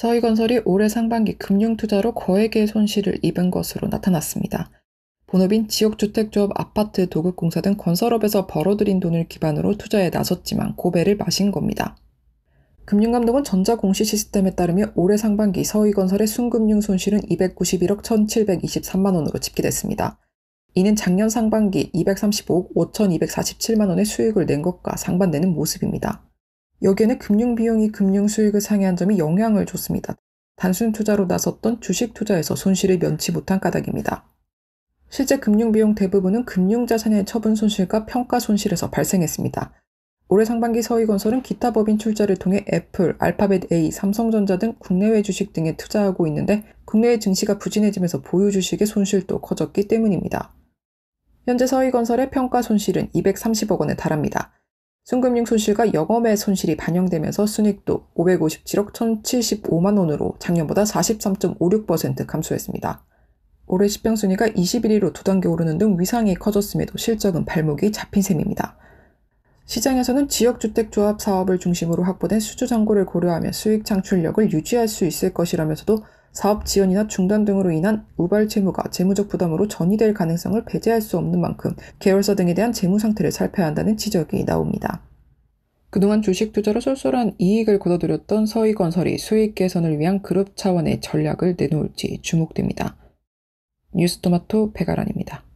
서희건설이 올해 상반기 금융투자로 거액의 손실을 입은 것으로 나타났습니다. 본업인 지역주택조합 아파트 도급공사 등 건설업에서 벌어들인 돈을 기반으로 투자에 나섰지만 고배를 마신 겁니다. 금융감독원 전자공시 시스템에 따르면 올해 상반기 서희건설의 순금융 손실은 291억 1,723만 원으로 집계됐습니다. 이는 작년 상반기 235억 5,247만 원의 수익을 낸 것과 상반되는 모습입니다. 여기에는 금융 비용이 금융 수익을 상회한 점이 영향을 줬습니다. 단순 투자로 나섰던 주식 투자에서 손실을 면치 못한 까닭입니다. 실제 금융 비용 대부분은 금융 자산의 처분 손실과 평가 손실에서 발생했습니다. 올해 상반기 서희건설은 기타 법인 출자를 통해 애플, 알파벳 A, 삼성전자 등 국내외 주식 등에 투자하고 있는데 국내외 증시가 부진해지면서 보유 주식의 손실도 커졌기 때문입니다. 현재 서희건설의 평가 손실은 230억 원에 달합니다. 순금융 손실과 영업의 손실이 반영되면서 순익도 557억 1,075만 원으로 작년보다 43.56% 감소했습니다. 올해 시병 순위가 21위로 두 단계 오르는 등 위상이 커졌음에도 실적은 발목이 잡힌 셈입니다. 시장에서는 지역주택조합 사업을 중심으로 확보된 수주 잔고를 고려하며 수익 창출력을 유지할 수 있을 것이라면서도 사업 지연이나 중단 등으로 인한 우발 채무가 재무적 부담으로 전이될 가능성을 배제할 수 없는 만큼 계열사 등에 대한 재무 상태를 살펴야 한다는 지적이 나옵니다. 그동안 주식 투자로 쏠쏠한 이익을 거둬들였던 서희건설이 수익 개선을 위한 그룹 차원의 전략을 내놓을지 주목됩니다. 뉴스토마토 백아란입니다.